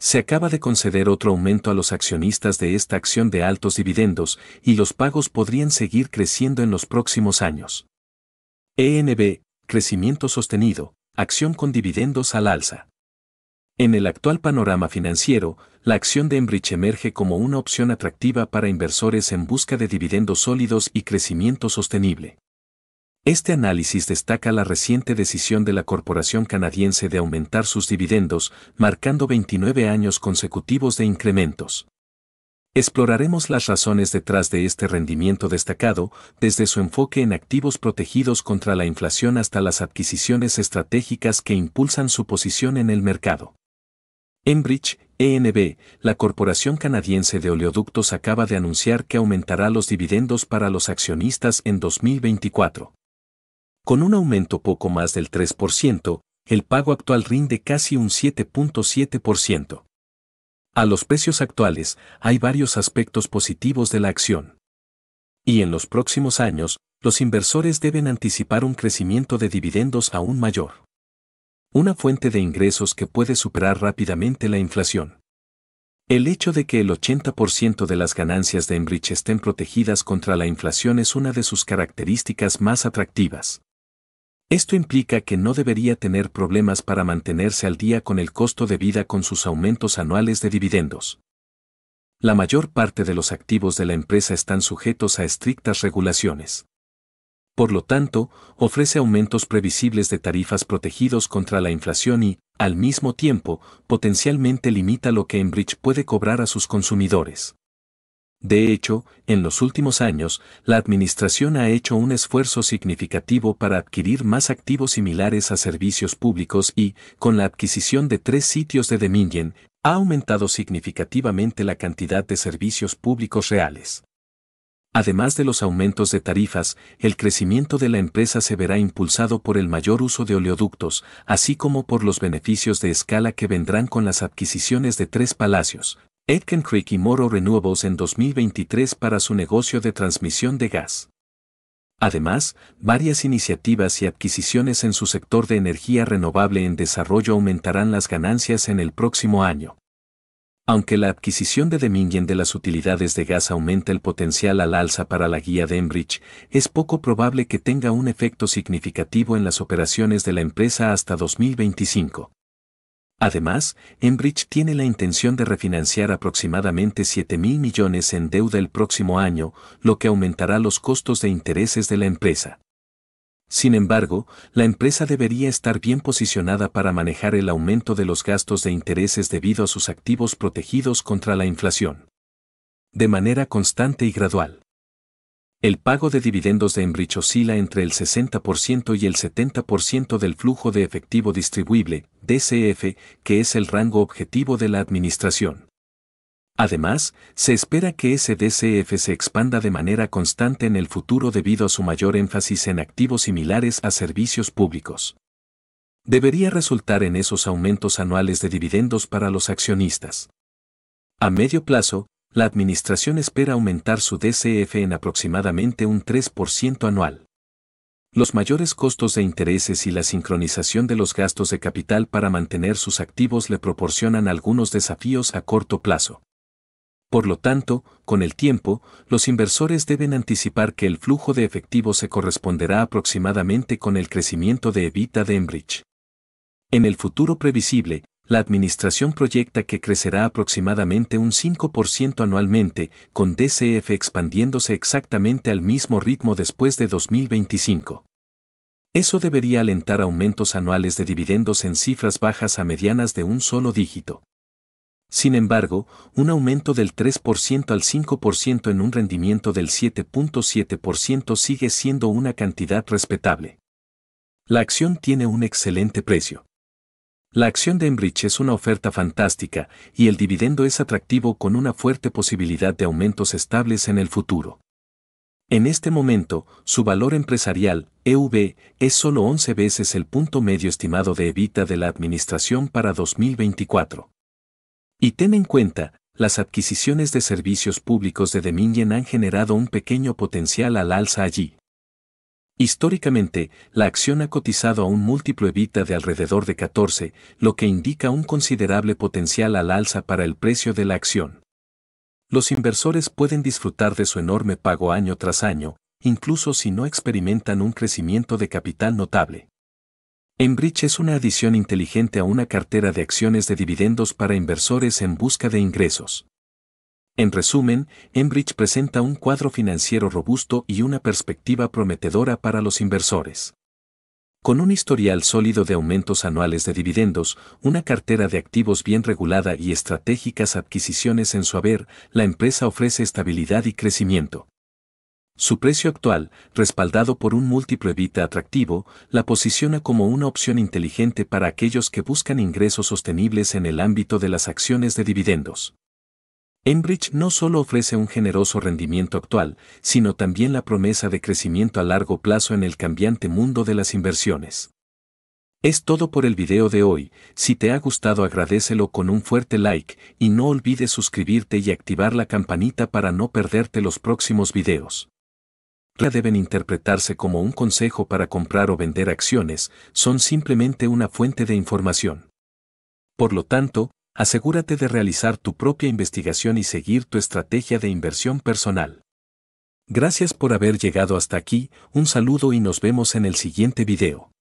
Se acaba de conceder otro aumento a los accionistas de esta acción de altos dividendos y los pagos podrían seguir creciendo en los próximos años. ENB, crecimiento sostenido, acción con dividendos al alza. En el actual panorama financiero, la acción de Enbridge emerge como una opción atractiva para inversores en busca de dividendos sólidos y crecimiento sostenible. Este análisis destaca la reciente decisión de la Corporación Canadiense de aumentar sus dividendos, marcando 29 años consecutivos de incrementos. Exploraremos las razones detrás de este rendimiento destacado, desde su enfoque en activos protegidos contra la inflación hasta las adquisiciones estratégicas que impulsan su posición en el mercado. Enbridge, ENB, la corporación canadiense de oleoductos acaba de anunciar que aumentará los dividendos para los accionistas en 2024. Con un aumento poco más del 3%, el pago actual rinde casi un 7.7%. A los precios actuales, hay varios aspectos positivos de la acción. Y en los próximos años, los inversores deben anticipar un crecimiento de dividendos aún mayor. Una fuente de ingresos que puede superar rápidamente la inflación. El hecho de que el 80% de las ganancias de Enbridge estén protegidas contra la inflación es una de sus características más atractivas. Esto implica que no debería tener problemas para mantenerse al día con el costo de vida con sus aumentos anuales de dividendos. La mayor parte de los activos de la empresa están sujetos a estrictas regulaciones. Por lo tanto, ofrece aumentos previsibles de tarifas protegidos contra la inflación y, al mismo tiempo, potencialmente limita lo que Enbridge puede cobrar a sus consumidores. De hecho, en los últimos años, la Administración ha hecho un esfuerzo significativo para adquirir más activos similares a servicios públicos y, con la adquisición de tres sitios de Dominion, ha aumentado significativamente la cantidad de servicios públicos reales. Además de los aumentos de tarifas, el crecimiento de la empresa se verá impulsado por el mayor uso de oleoductos, así como por los beneficios de escala que vendrán con las adquisiciones de tres palacios, Aitken Creek y Moro Renewables en 2023 para su negocio de transmisión de gas. Además, varias iniciativas y adquisiciones en su sector de energía renovable en desarrollo aumentarán las ganancias en el próximo año. Aunque la adquisición de Demingen de las utilidades de gas aumenta el potencial al alza para la guía de Enbridge, es poco probable que tenga un efecto significativo en las operaciones de la empresa hasta 2025. Además, Enbridge tiene la intención de refinanciar aproximadamente 7 mil millones en deuda el próximo año, lo que aumentará los costos de intereses de la empresa. Sin embargo, la empresa debería estar bien posicionada para manejar el aumento de los gastos de intereses debido a sus activos protegidos contra la inflación. De manera constante y gradual. El pago de dividendos de Enrich entre el 60% y el 70% del flujo de efectivo distribuible, DCF, que es el rango objetivo de la administración. Además, se espera que ese DCF se expanda de manera constante en el futuro debido a su mayor énfasis en activos similares a servicios públicos. Debería resultar en esos aumentos anuales de dividendos para los accionistas. A medio plazo, la administración espera aumentar su DCF en aproximadamente un 3% anual. Los mayores costos de intereses y la sincronización de los gastos de capital para mantener sus activos le proporcionan algunos desafíos a corto plazo. Por lo tanto, con el tiempo, los inversores deben anticipar que el flujo de efectivo se corresponderá aproximadamente con el crecimiento de Evita de Enbridge. En el futuro previsible, la administración proyecta que crecerá aproximadamente un 5% anualmente, con DCF expandiéndose exactamente al mismo ritmo después de 2025. Eso debería alentar aumentos anuales de dividendos en cifras bajas a medianas de un solo dígito. Sin embargo, un aumento del 3% al 5% en un rendimiento del 7.7% sigue siendo una cantidad respetable. La acción tiene un excelente precio. La acción de Enbridge es una oferta fantástica y el dividendo es atractivo con una fuerte posibilidad de aumentos estables en el futuro. En este momento, su valor empresarial, EV, es solo 11 veces el punto medio estimado de evita de la administración para 2024. Y ten en cuenta, las adquisiciones de servicios públicos de Dominion han generado un pequeño potencial al alza allí. Históricamente, la acción ha cotizado a un múltiplo evita de alrededor de 14, lo que indica un considerable potencial al alza para el precio de la acción. Los inversores pueden disfrutar de su enorme pago año tras año, incluso si no experimentan un crecimiento de capital notable. Enbridge es una adición inteligente a una cartera de acciones de dividendos para inversores en busca de ingresos. En resumen, Enbridge presenta un cuadro financiero robusto y una perspectiva prometedora para los inversores. Con un historial sólido de aumentos anuales de dividendos, una cartera de activos bien regulada y estratégicas adquisiciones en su haber, la empresa ofrece estabilidad y crecimiento. Su precio actual, respaldado por un múltiplo evita atractivo, la posiciona como una opción inteligente para aquellos que buscan ingresos sostenibles en el ámbito de las acciones de dividendos. Enbridge no solo ofrece un generoso rendimiento actual, sino también la promesa de crecimiento a largo plazo en el cambiante mundo de las inversiones. Es todo por el video de hoy, si te ha gustado agradecelo con un fuerte like y no olvides suscribirte y activar la campanita para no perderte los próximos videos. Deben interpretarse como un consejo para comprar o vender acciones, son simplemente una fuente de información. Por lo tanto, asegúrate de realizar tu propia investigación y seguir tu estrategia de inversión personal. Gracias por haber llegado hasta aquí, un saludo y nos vemos en el siguiente video.